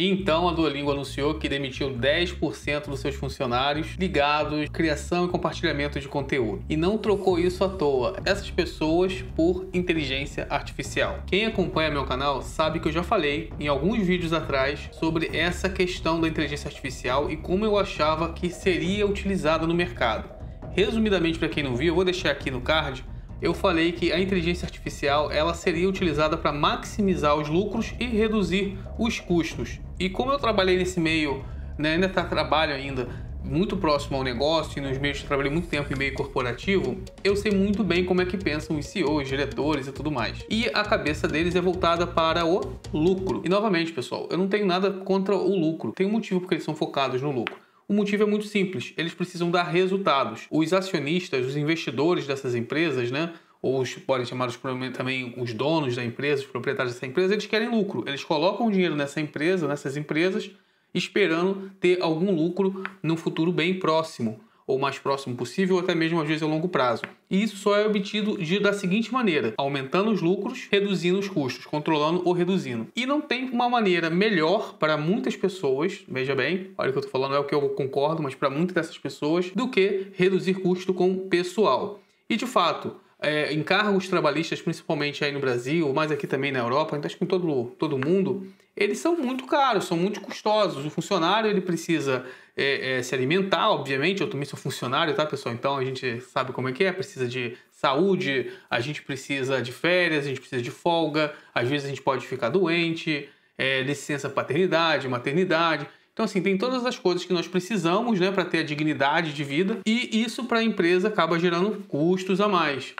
Então a Duolingo anunciou que demitiu 10% dos seus funcionários ligados à criação e compartilhamento de conteúdo. E não trocou isso à toa, essas pessoas por inteligência artificial. Quem acompanha meu canal sabe que eu já falei em alguns vídeos atrás sobre essa questão da inteligência artificial e como eu achava que seria utilizada no mercado. Resumidamente, para quem não viu, eu vou deixar aqui no card eu falei que a inteligência artificial ela seria utilizada para maximizar os lucros e reduzir os custos. E como eu trabalhei nesse meio, né, ainda tá, trabalho ainda muito próximo ao negócio e nos meios de trabalhei muito tempo em meio corporativo, eu sei muito bem como é que pensam os CEOs, diretores e tudo mais. E a cabeça deles é voltada para o lucro. E novamente, pessoal, eu não tenho nada contra o lucro. Tem um motivo porque eles são focados no lucro. O motivo é muito simples, eles precisam dar resultados. Os acionistas, os investidores dessas empresas, né, ou os, podem chamar os, também os donos da empresa, os proprietários dessa empresa, eles querem lucro. Eles colocam dinheiro nessa empresa, nessas empresas, esperando ter algum lucro no futuro bem próximo ou mais próximo possível, ou até mesmo às vezes a longo prazo. E isso só é obtido de, da seguinte maneira: aumentando os lucros, reduzindo os custos, controlando ou reduzindo. E não tem uma maneira melhor para muitas pessoas, veja bem, olha o que eu estou falando, é o que eu concordo, mas para muitas dessas pessoas, do que reduzir custo com pessoal. E de fato, é, em cargos trabalhistas, principalmente aí no Brasil, mas aqui também na Europa, então acho que em todo, todo mundo, eles são muito caros, são muito custosos. O funcionário ele precisa é, é, se alimentar, obviamente. Eu também sou funcionário, tá, pessoal? Então a gente sabe como é que é. Precisa de saúde, a gente precisa de férias, a gente precisa de folga. Às vezes a gente pode ficar doente, é, licença paternidade, maternidade. Então, assim, tem todas as coisas que nós precisamos, né, para ter a dignidade de vida, e isso para a empresa acaba gerando custos a mais.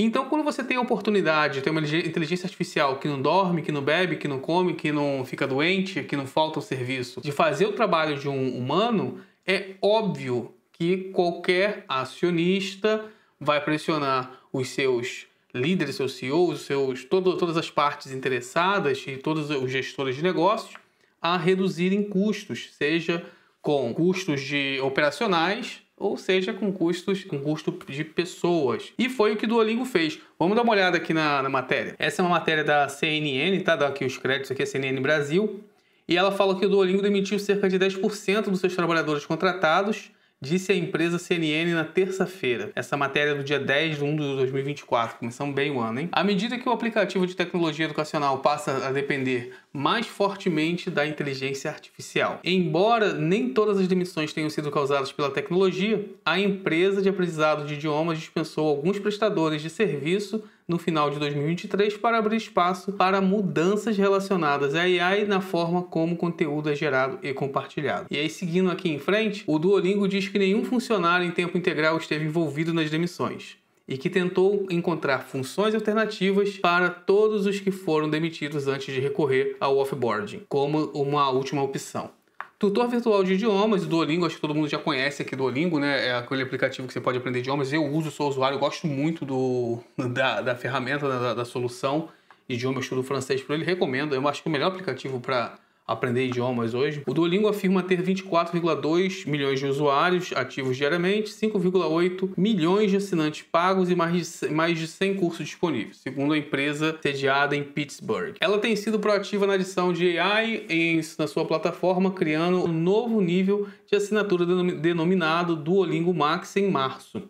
Então, quando você tem a oportunidade de ter uma inteligência artificial que não dorme, que não bebe, que não come, que não fica doente, que não falta o serviço, de fazer o trabalho de um humano, é óbvio que qualquer acionista vai pressionar os seus líderes, seus CEOs, seus, todo, todas as partes interessadas e todos os gestores de negócios a reduzirem custos, seja com custos de operacionais, ou seja, com custos, com custo de pessoas. E foi o que o Duolingo fez. Vamos dar uma olhada aqui na, na matéria. Essa é uma matéria da CNN, tá? Dá aqui os créditos aqui, é CNN Brasil. E ela fala que o Duolingo demitiu cerca de 10% dos seus trabalhadores contratados disse a empresa CNN na terça-feira. Essa matéria é do dia 10 de 1 de 2024, começamos bem o ano, hein? À medida que o aplicativo de tecnologia educacional passa a depender mais fortemente da inteligência artificial. Embora nem todas as demissões tenham sido causadas pela tecnologia, a empresa de aprendizado de idiomas dispensou alguns prestadores de serviço no final de 2023 para abrir espaço para mudanças relacionadas à AI na forma como o conteúdo é gerado e compartilhado. E aí, seguindo aqui em frente, o Duolingo diz que nenhum funcionário em tempo integral esteve envolvido nas demissões e que tentou encontrar funções alternativas para todos os que foram demitidos antes de recorrer ao offboarding, como uma última opção. Tutor virtual de idiomas, Duolingo, acho que todo mundo já conhece aqui Duolingo, né? É aquele aplicativo que você pode aprender idiomas. Eu uso, sou usuário, gosto muito do, da, da ferramenta, da, da solução. Idioma, eu estudo francês por ele, recomendo. Eu acho que o melhor aplicativo para aprender idiomas hoje, o Duolingo afirma ter 24,2 milhões de usuários ativos diariamente, 5,8 milhões de assinantes pagos e mais de, mais de 100 cursos disponíveis, segundo a empresa sediada em Pittsburgh. Ela tem sido proativa na adição de AI em, na sua plataforma, criando um novo nível de assinatura denominado Duolingo Max em março,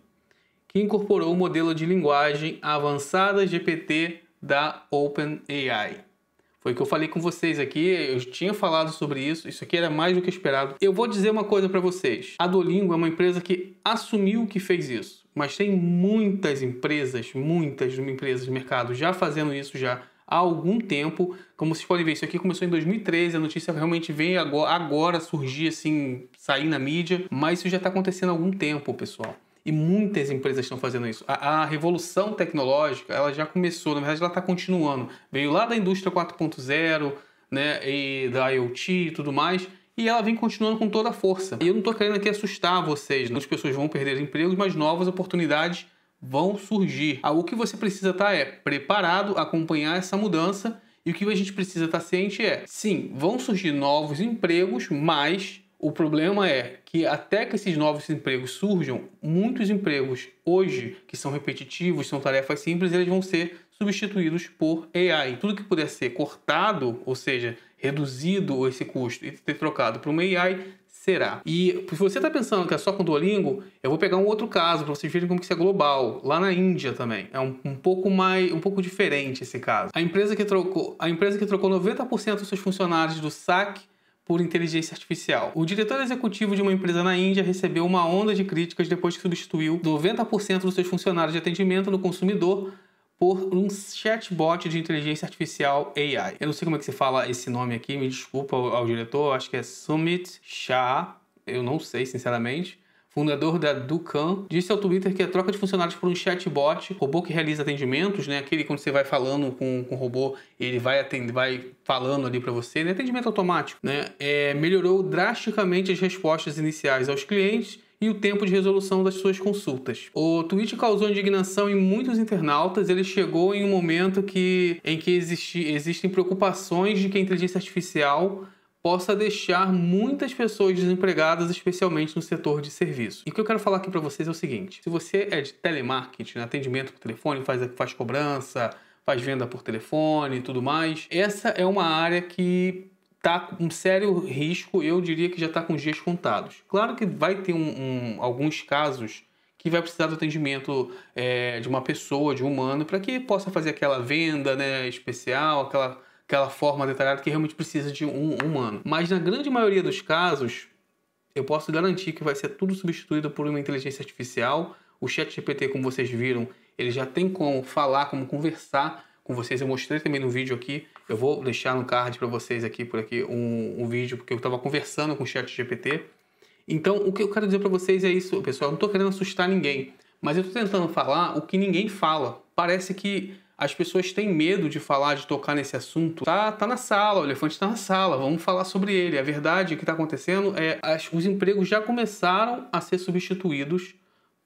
que incorporou o modelo de linguagem avançada GPT da OpenAI. Foi o que eu falei com vocês aqui, eu tinha falado sobre isso, isso aqui era mais do que esperado. Eu vou dizer uma coisa para vocês. A Duolingo é uma empresa que assumiu que fez isso, mas tem muitas empresas, muitas empresas de mercado já fazendo isso já há algum tempo. Como vocês podem ver, isso aqui começou em 2013, a notícia realmente vem agora, agora surgir assim, sair na mídia, mas isso já está acontecendo há algum tempo, pessoal. E muitas empresas estão fazendo isso. A, a revolução tecnológica, ela já começou, na verdade, ela está continuando. Veio lá da indústria 4.0, né, e da IoT e tudo mais, e ela vem continuando com toda a força. E eu não estou querendo aqui assustar vocês, né? as pessoas vão perder empregos, mas novas oportunidades vão surgir. Ah, o que você precisa estar tá é preparado, acompanhar essa mudança, e o que a gente precisa estar tá ciente é, sim, vão surgir novos empregos, mas o problema é que até que esses novos empregos surjam, muitos empregos hoje que são repetitivos, são tarefas simples, eles vão ser substituídos por AI. Tudo que puder ser cortado, ou seja, reduzido esse custo e ter trocado para uma AI, será. E se você está pensando que é só com o Duolingo, eu vou pegar um outro caso para vocês verem como que isso é global, lá na Índia também. É um, um, pouco mais, um pouco diferente esse caso. A empresa que trocou, a empresa que trocou 90% dos seus funcionários do saque por inteligência artificial. O diretor executivo de uma empresa na Índia recebeu uma onda de críticas depois que substituiu 90% dos seus funcionários de atendimento no consumidor por um chatbot de inteligência artificial AI. Eu não sei como é que se fala esse nome aqui, me desculpa ao, ao diretor, acho que é Sumit Shah, eu não sei sinceramente fundador da Ducan, disse ao Twitter que a troca de funcionários por um chatbot, robô que realiza atendimentos, né? Aquele quando você vai falando com, com o robô, ele vai atender, vai falando ali para você, né? Atendimento automático, né? É, melhorou drasticamente as respostas iniciais aos clientes e o tempo de resolução das suas consultas. O tweet causou indignação em muitos internautas. Ele chegou em um momento que, em que existi, existem preocupações de que a inteligência artificial possa deixar muitas pessoas desempregadas, especialmente no setor de serviço. E o que eu quero falar aqui para vocês é o seguinte: se você é de telemarketing, atendimento por telefone, faz, faz cobrança, faz venda por telefone e tudo mais, essa é uma área que está com um sério risco, eu diria que já está com os dias contados. Claro que vai ter um, um, alguns casos que vai precisar do atendimento é, de uma pessoa, de um humano, para que possa fazer aquela venda né, especial, aquela aquela forma detalhada que realmente precisa de um humano. Mas na grande maioria dos casos, eu posso garantir que vai ser tudo substituído por uma inteligência artificial. O ChatGPT, como vocês viram, ele já tem como falar, como conversar com vocês. Eu mostrei também no vídeo aqui. Eu vou deixar no card para vocês aqui por aqui um, um vídeo porque eu estava conversando com o ChatGPT. Então, o que eu quero dizer para vocês é isso, pessoal. Eu não estou querendo assustar ninguém, mas eu estou tentando falar o que ninguém fala. Parece que as pessoas têm medo de falar, de tocar nesse assunto. Tá, tá na sala, o elefante está na sala, vamos falar sobre ele. A verdade, o é que está acontecendo é as, os empregos já começaram a ser substituídos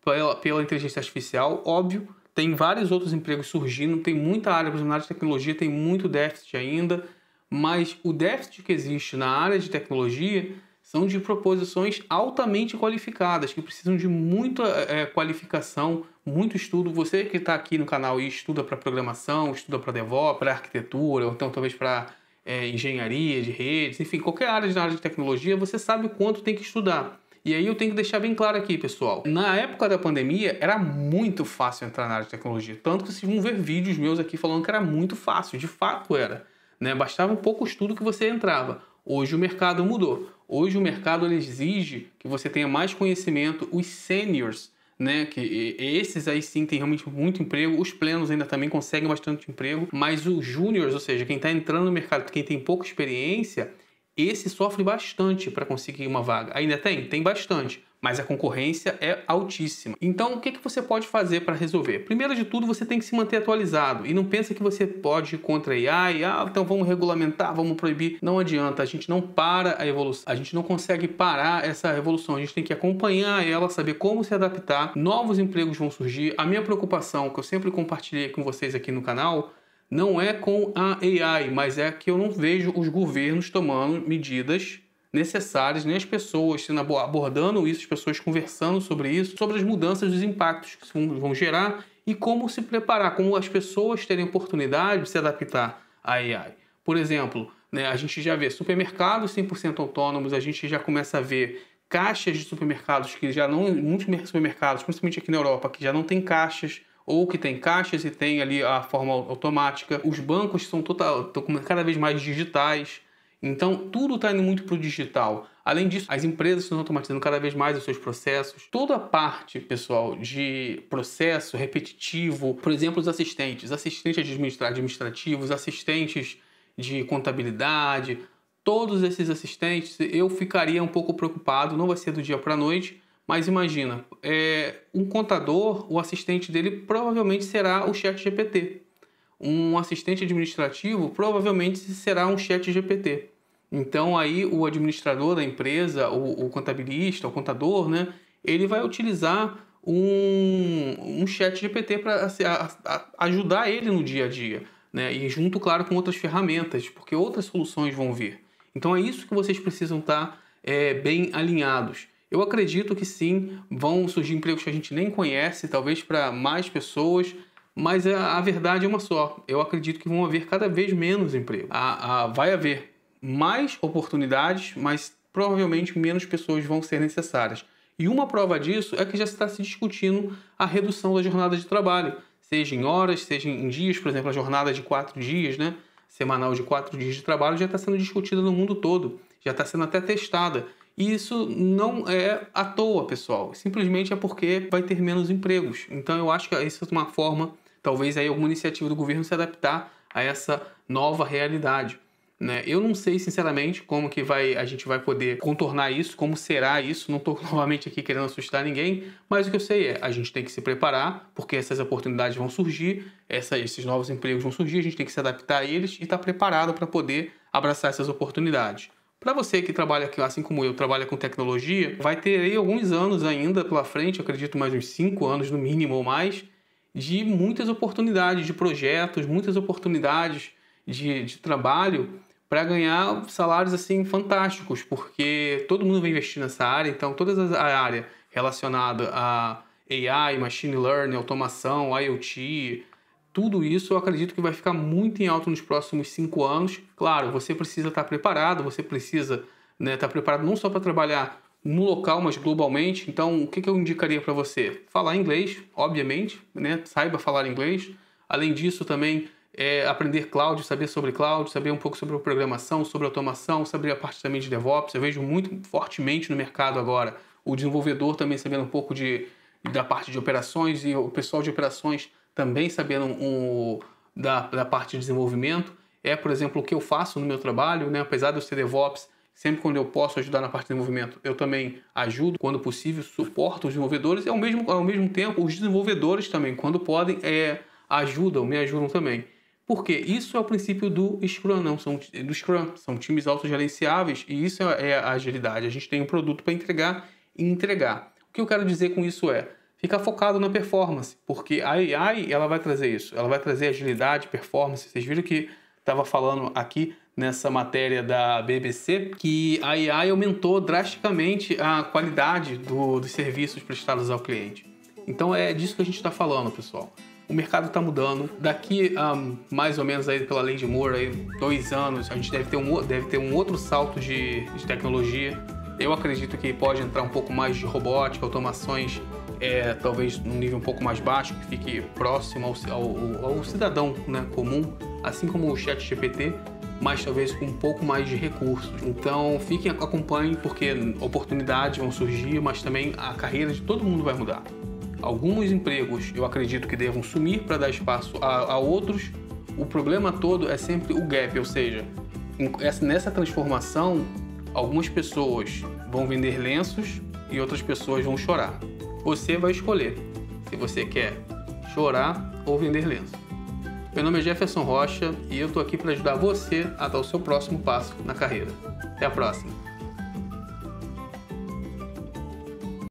pela, pela inteligência artificial, óbvio. Tem vários outros empregos surgindo, tem muita área, por exemplo, na área de tecnologia tem muito déficit ainda, mas o déficit que existe na área de tecnologia são de proposições altamente qualificadas, que precisam de muita é, qualificação muito estudo. Você que está aqui no canal e estuda para programação, estuda para DevOps, para arquitetura, ou então talvez para é, engenharia de redes, enfim, qualquer área de área de tecnologia, você sabe o quanto tem que estudar. E aí eu tenho que deixar bem claro aqui, pessoal. Na época da pandemia, era muito fácil entrar na área de tecnologia. Tanto que vocês vão ver vídeos meus aqui falando que era muito fácil. De fato era. Né? Bastava um pouco estudo que você entrava. Hoje o mercado mudou. Hoje o mercado exige que você tenha mais conhecimento. Os seniors né? Que esses aí sim tem realmente muito emprego. Os plenos ainda também conseguem bastante emprego, mas os júniores, ou seja, quem está entrando no mercado, quem tem pouca experiência, esse sofre bastante para conseguir uma vaga. Ainda tem? Tem bastante mas a concorrência é altíssima. Então, o que, que você pode fazer para resolver? Primeiro de tudo, você tem que se manter atualizado e não pensa que você pode ir contra a AI, ah, então vamos regulamentar, vamos proibir. Não adianta, a gente não para a evolução, a gente não consegue parar essa evolução, a gente tem que acompanhar ela, saber como se adaptar, novos empregos vão surgir. A minha preocupação, que eu sempre compartilhei com vocês aqui no canal, não é com a AI, mas é que eu não vejo os governos tomando medidas necessárias, nem as pessoas sendo abordando isso, as pessoas conversando sobre isso, sobre as mudanças os impactos que vão gerar e como se preparar, como as pessoas terem oportunidade de se adaptar à AI. Por exemplo, né, a gente já vê supermercados 100% autônomos, a gente já começa a ver caixas de supermercados que já não, muitos supermercados, principalmente aqui na Europa, que já não tem caixas ou que tem caixas e tem ali a forma automática. Os bancos são total, cada vez mais digitais. Então, tudo está indo muito para o digital. Além disso, as empresas estão automatizando cada vez mais os seus processos. Toda a parte, pessoal, de processo repetitivo, por exemplo, os assistentes, assistentes administrativos, assistentes de contabilidade, todos esses assistentes, eu ficaria um pouco preocupado, não vai ser do dia para a noite, mas imagina, é, um contador, o assistente dele provavelmente será o chat GPT. Um assistente administrativo provavelmente será um chat GPT. Então aí o administrador da empresa, o, o contabilista, o contador, né, ele vai utilizar um, um chat GPT para assim, ajudar ele no dia a dia, né? E junto, claro, com outras ferramentas, porque outras soluções vão vir. Então é isso que vocês precisam estar tá, é, bem alinhados. Eu acredito que sim, vão surgir empregos que a gente nem conhece, talvez para mais pessoas, mas a, é, a, verdade é uma só. Eu acredito que vão haver cada vez menos empregos. A, a, vai haver, mais oportunidades, mas provavelmente menos pessoas vão ser necessárias. E uma prova disso é que já está se discutindo a redução da jornada de trabalho, seja em horas, seja em dias, por exemplo, a jornada de quatro dias, né? Semanal de quatro dias de trabalho já está sendo discutida no mundo todo, já está sendo até testada. E isso não é à toa, pessoal. Simplesmente é porque vai ter menos empregos. Então eu acho que isso é uma forma, talvez aí alguma iniciativa do governo se adaptar a essa nova realidade. Né? Eu não sei, sinceramente, como que vai a gente vai poder contornar isso, como será isso. Não estou novamente aqui querendo assustar ninguém, mas o que eu sei é a gente tem que se preparar, porque essas oportunidades vão surgir, essa, esses novos empregos vão surgir, a gente tem que se adaptar a eles e estar tá preparado para poder abraçar essas oportunidades. Para você que trabalha aqui, assim como eu, trabalha com tecnologia, vai ter aí alguns anos ainda pela frente, acredito mais uns 5 anos no mínimo ou mais, de muitas oportunidades de projetos, muitas oportunidades de, de trabalho para ganhar salários assim fantásticos, porque todo mundo vai investir nessa área, então todas a área relacionada a AI, machine learning, automação, IoT, tudo isso eu acredito que vai ficar muito em alto nos próximos cinco anos. Claro, você precisa estar tá preparado, você precisa né, estar tá preparado não só para trabalhar no local, mas globalmente. Então, o que, que eu indicaria para você? Falar inglês, obviamente, né? saiba falar inglês. Além disso, também é, aprender cloud, saber sobre cloud, saber um pouco sobre programação, sobre automação, saber a parte também de DevOps. Eu vejo muito fortemente no mercado agora o desenvolvedor também sabendo um pouco de, da parte de operações e o pessoal de operações também sabendo um, da, da parte de desenvolvimento. É, por exemplo, o que eu faço no meu trabalho, né? apesar de eu ser DevOps, sempre quando eu posso ajudar na parte de desenvolvimento, eu também ajudo, quando possível, suporto os desenvolvedores e ao mesmo, ao mesmo tempo os desenvolvedores também, quando podem, é, ajudam, me ajudam também. Porque isso é o princípio do Scrum, não são do Scrum, são times autogerenciáveis e isso é, é a agilidade. A gente tem um produto para entregar e entregar. O que eu quero dizer com isso é ficar focado na performance, porque a AI ela vai trazer isso, ela vai trazer agilidade, performance. Vocês viram que estava falando aqui nessa matéria da BBC que a AI aumentou drasticamente a qualidade do, dos serviços prestados ao cliente. Então é disso que a gente está falando, pessoal o mercado está mudando. Daqui a um, mais ou menos aí pela lei de Moore, aí, dois anos, a gente deve ter um, deve ter um outro salto de, de tecnologia. Eu acredito que pode entrar um pouco mais de robótica, automações, é, talvez num nível um pouco mais baixo, que fique próximo ao, ao, ao cidadão né, comum, assim como o chat GPT, mas talvez com um pouco mais de recursos. Então fiquem, acompanhem, porque oportunidades vão surgir, mas também a carreira de todo mundo vai mudar. Alguns empregos eu acredito que devam sumir para dar espaço a, a, outros. O problema todo é sempre o gap, ou seja, nessa transformação, algumas pessoas vão vender lenços e outras pessoas vão chorar. Você vai escolher se você quer chorar ou vender lenço. Meu nome é Jefferson Rocha e eu estou aqui para ajudar você a dar o seu próximo passo na carreira. Até a próxima!